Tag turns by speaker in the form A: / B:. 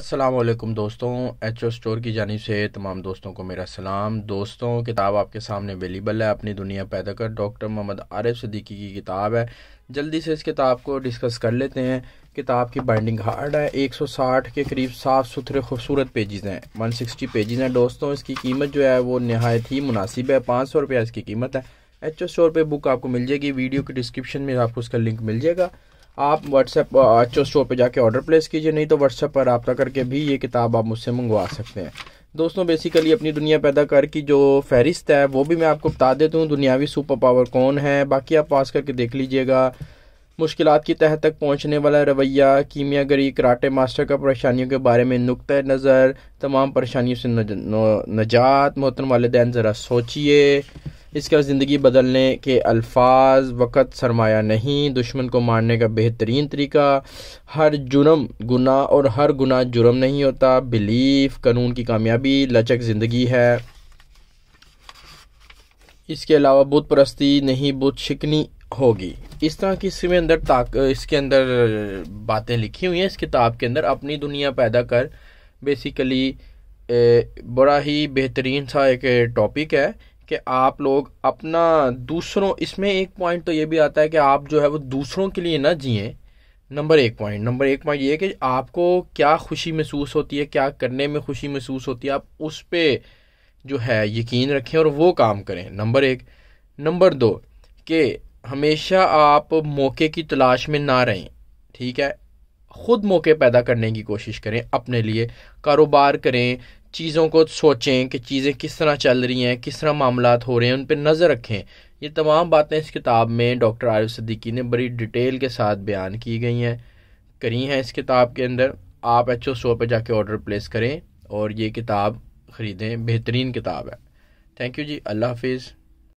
A: असलम दोस्तों H O store की जानब से तमाम दोस्तों को मेरा सलाम दोस्तों किताब आपके सामने अवेलेबल है अपनी दुनिया पैदा कर डॉक्टर मोहम्मद आरिफ सदीकी की किताब है जल्दी से इस किताब को डिस्कस कर लेते हैं किताब की बाइंडिंग हार्ड है 160 के करीब साफ़ सुथरे खूबसूरत पेजेस हैं 160 पेजेस हैं दोस्तों इसकी कीमत जो है वो नहायत ही मुनासिब है पाँच सौ रुपया इसकी कीमत है एच ओ स्टोर पर बुक आपको मिल जाएगी वीडियो के डिस्क्रिप्शन में आपको उसका लिंक मिल जाएगा आप व्हाट्सएप अच्छो स्टोर पर जाके ऑर्डर प्लेस कीजिए नहीं तो व्हाट्सएप पर रबा करके भी ये किताब आप मुझसे मंगवा सकते हैं दोस्तों बेसिकली अपनी दुनिया पैदा कर की जो फहरिस्त है वो भी मैं आपको बता देता हूँ दुनियावी सुपर पावर कौन है बाकी आप पास करके देख लीजिएगा मुश्किल की तह तक पहुँचने वाला रवैया कीमियागरी कराटे मास्टर का परेशानियों के बारे में नुक़ नज़र तमाम परेशानियों से नजात मोहतर वालदेन ज़रा सोचिए इसका ज़िंदगी बदलने के अल्फाज वक़्त सरमाया नहीं दुश्मन को मारने का बेहतरीन तरीका हर जुर्म गुना और हर गुना जुर्म नहीं होता बिलीफ कानून की कामयाबी लचक ज़िंदगी है इसके अलावा बुत परस्ती नहीं बुत शिकनी होगी इस तरह की इसमें अंदर ताक इसके अंदर बातें लिखी हुई हैं इस किताब के अंदर अपनी दुनिया पैदा कर बेसिकली बड़ा ही बेहतरीन सा एक टॉपिक है कि आप लोग अपना दूसरों इसमें एक पॉइंट तो ये भी आता है कि आप जो है वो दूसरों के लिए ना जिए नंबर एक पॉइंट नंबर एक पॉइंट ये है कि आपको क्या खुशी महसूस होती है क्या करने में खुशी महसूस होती है आप उस पर जो है यकीन रखें और वो काम करें नंबर एक नंबर दो कि हमेशा आप मौके की तलाश में ना रहें ठीक है खुद मौके पैदा करने की कोशिश करें अपने लिए कारोबार करें चीज़ों को सोचें कि चीज़ें किस तरह चल रही हैं किस तरह मामला हो रहे हैं उन पर नज़र रखें ये तमाम बातें इस किताब में डॉक्टर आरिफ सदीकी ने बड़ी डिटेल के साथ बयान की गई हैं करी हैं इस किताब के अंदर आप एच ओ सो पर जाके ऑर्डर प्लेस करें और ये किताब ख़रीदें बेहतरीन किताब है थैंक यू जी अल्लाह हाफिज़